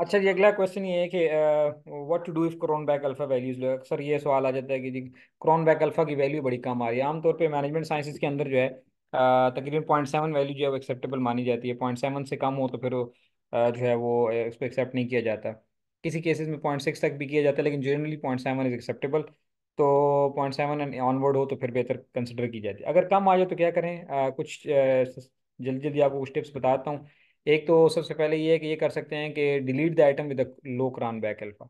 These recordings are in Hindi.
अच्छा जी अगला क्वेश्चन ये है कि what to do if Cronbach alpha values low अक्सर ये सवाल आ जाता है कि जी क्रोन बैक अल्फा की वैल्यू बड़ी कम आ रही है आमतौर पे मैनेजमेंट साइंसेज के अंदर जो है तकरीबन पॉइंट सेवन वैल्यू जो है वो एक्सेप्टेबल मानी जाती है पॉइंट सेवन से कम हो तो फिर जो है वो उसको एक्सेप्ट नहीं किया जाता किसी केसेज में पॉइंट सिक्स तक भी किया जाता है लेकिन generally point seven is acceptable तो पॉइंट सेवन ऑनवर्ड हो तो फिर बेहतर कंसिडर की जाती है अगर कम आ जाए तो क्या करें कुछ जल्दी जल्दी आपको कुछ टिप्स बताता हूँ एक तो सबसे पहले ये है कि ये कर सकते हैं कि delete the item with low Cronbach alpha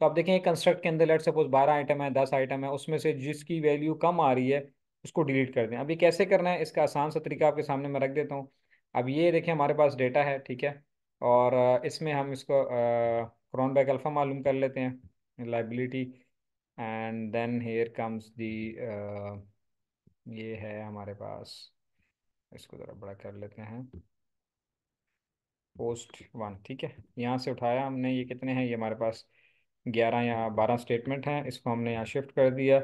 तो आप देखें कंस्ट्रक्ट के अंदर लेट सपोज बारह आइटम है दस आइटम है उसमें से जिसकी वैल्यू कम आ रही है उसको डिलीट कर दें अभी कैसे करना है इसका आसान सा तरीका आपके सामने मैं रख देता हूँ अब ये देखें हमारे पास डेटा है ठीक है और इसमें हम इसको क्रॉन बैक अल्फ़ा मालूम कर लेते हैं reliability and then here comes the ये है हमारे पास इसको ज़रा बड़ा कर लेते हैं पोस्ट वन ठीक है यहाँ से उठाया हमने ये कितने हैं ये हमारे पास ग्यारह या बारह स्टेटमेंट हैं इसको हमने यहाँ शिफ्ट कर दिया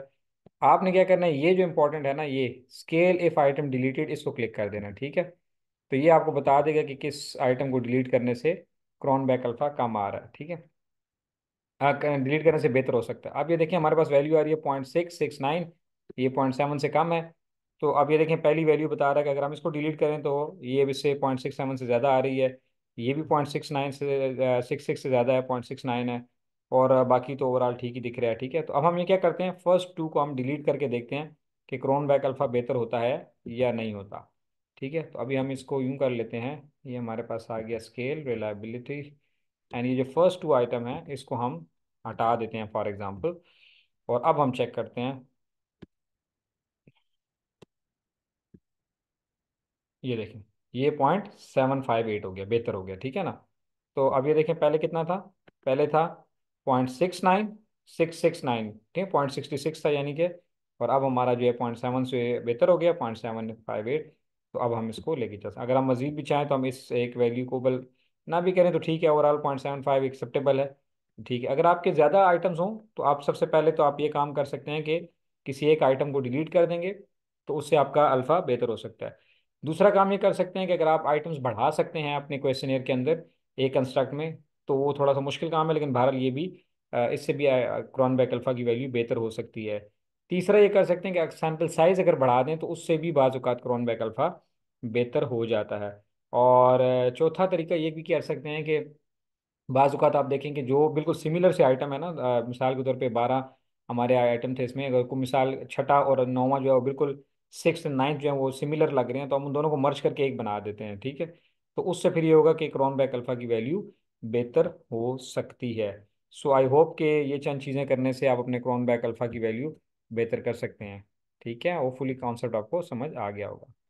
आपने क्या करना है ये जो इम्पोर्टेंट है ना ये स्केल इफ आइटम डिलीटेड इसको क्लिक कर देना ठीक है तो ये आपको बता देगा कि किस आइटम को डिलीट करने से क्रॉन बैक अल्फा कम आ रहा है ठीक है डिलीट करने से बेहतर हो सकता है अब ये देखिए हमारे पास वैल्यू आ रही है पॉइंट सिक्स सिक्स नाइन ये पॉइंट सेवन से कम है तो अब ये देखें पहली वैल्यू बता रहा है कि अगर हम इसको डिलीट करें तो ये इससे पॉइंट सिक्स सेवन से ज़्यादा आ रही है ये भी पॉइंट सिक्स नाइन से सिक्स सिक्स से ज़्यादा है पॉइंट सिक्स नाइन है और बाकी तो ओवरऑल ठीक ही दिख रहा है ठीक है तो अब हम ये क्या करते हैं फर्स्ट टू को हम डिलीट करके देखते हैं कि क्रोन बैक अल्फ़ा बेहतर होता है या नहीं होता ठीक है तो अभी हम इसको यूँ कर लेते हैं ये हमारे पास आ गया स्केल रिलायबिलिटी एंड ये जो फर्स्ट टू आइटम है इसको हम हटा देते हैं फॉर एग्जाम्पल और अब हम चेक करते हैं ये देखें ये पॉइंट सेवन फाइव एट हो गया बेहतर हो गया ठीक है ना तो अब ये देखें पहले कितना था पहले था point six nine six six nine ठीक है पॉइंट सिक्सटी सिक्स था यानी कि और अब हमारा जो है पॉइंट सेवन से बेहतर हो गया पॉइंट सेवन फाइव एट तो अब हम इसको लेके चल सकते अगर हम मजीद भी चाहें तो हम इस एक वैल्यू को बल ना भी करें तो ठीक है overall point seven five acceptable है ठीक है अगर आपके ज़्यादा आइटम्स हों तो आप सबसे पहले तो आप ये काम कर सकते हैं कि किसी एक आइटम को डिलीट कर देंगे तो उससे आपका अल्फ़ा बेहतर हो सकता है दूसरा काम ये कर सकते हैं कि अगर आप आइटम्स बढ़ा सकते हैं अपने क्वेश्चन के अंदर एक कंस्ट्रक्ट में तो वो थोड़ा सा मुश्किल काम है लेकिन बहरहाल ये भी इससे भी क्रॉन बैक अल्फ़ा की वैल्यू बेहतर हो सकती है तीसरा ये कर सकते हैं कि सैम्पल साइज़ अगर बढ़ा दें तो उससे भी बाज़ात क्रॉन बैक अल्फ़ा बेहतर हो जाता है और चौथा तरीका ये भी कर सकते हैं कि बाज़ात आप देखें कि जो बिल्कुल सिमिलर से आइटम है ना मिसाल के तौर पर बारह हमारे आइटम थे इसमें अगर को मिसाल छठा और नौवा जो है वो बिल्कुल सिक्स एंड नाइन्थ जो है वो सिमिलर लग रहे हैं तो हम उन दोनों को मर्ज करके एक बना देते हैं ठीक है तो उससे फिर ये होगा कि क्रॉन बैक अल्फ़ा की वैल्यू बेहतर हो सकती है सो आई होप कि ये चंद चीज़ें करने से आप अपने क्रॉन बैक अल्फ़ा की वैल्यू बेहतर कर सकते हैं ठीक है फुली कॉन्सेप्ट आपको समझ आ गया होगा